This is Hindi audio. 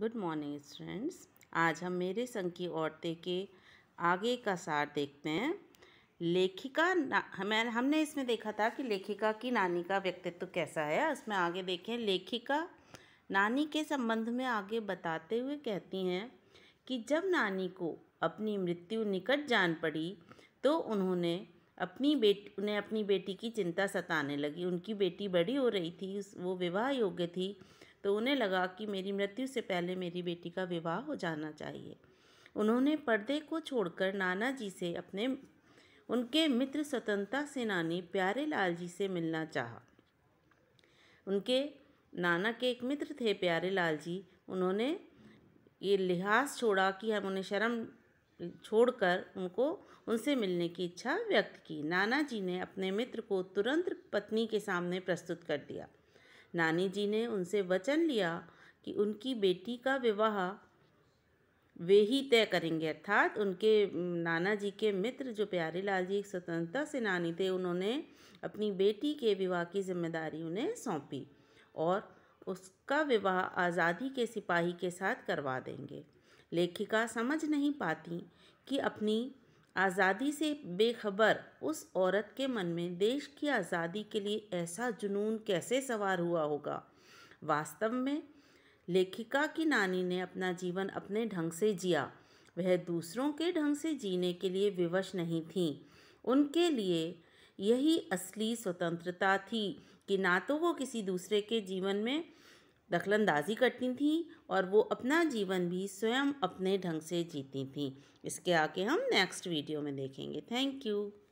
गुड मॉर्निंग स्टूडेंट्स आज हम मेरे संग की औरतें के आगे का सार देखते हैं लेखिका हमें हमने इसमें देखा था कि लेखिका की नानी का व्यक्तित्व कैसा है उसमें आगे देखें लेखिका नानी के संबंध में आगे बताते हुए कहती हैं कि जब नानी को अपनी मृत्यु निकट जान पड़ी तो उन्होंने अपनी बेटी उन्हें अपनी बेटी की चिंता सताने लगी उनकी बेटी बड़ी हो रही थी वो विवाह योग्य थी तो उन्हें लगा कि मेरी मृत्यु से पहले मेरी बेटी का विवाह हो जाना चाहिए उन्होंने पर्दे को छोड़कर नाना जी से अपने उनके मित्र स्वतंत्रता सेनानी प्यारे लाल जी से मिलना चाहा उनके नाना के एक मित्र थे प्यारे लाल जी उन्होंने ये लिहाज छोड़ा कि हम उन्हें शर्म छोड़कर उनको उनसे मिलने की इच्छा व्यक्त की नाना जी ने अपने मित्र को तुरंत पत्नी के सामने प्रस्तुत कर दिया नानी जी ने उनसे वचन लिया कि उनकी बेटी का विवाह वे ही तय करेंगे अर्थात उनके नाना जी के मित्र जो प्यारे लाल जी एक स्वतंत्रता सेनानी थे उन्होंने अपनी बेटी के विवाह की जिम्मेदारी उन्हें सौंपी और उसका विवाह आज़ादी के सिपाही के साथ करवा देंगे लेखिका समझ नहीं पाती कि अपनी आज़ादी से बेखबर उस औरत के मन में देश की आज़ादी के लिए ऐसा जुनून कैसे सवार हुआ होगा वास्तव में लेखिका की नानी ने अपना जीवन अपने ढंग से जिया वह दूसरों के ढंग से जीने के लिए विवश नहीं थी उनके लिए यही असली स्वतंत्रता थी कि ना तो वो किसी दूसरे के जीवन में दखलंदाजी करती थीं और वो अपना जीवन भी स्वयं अपने ढंग से जीती थीं इसके आके हम नेक्स्ट वीडियो में देखेंगे थैंक यू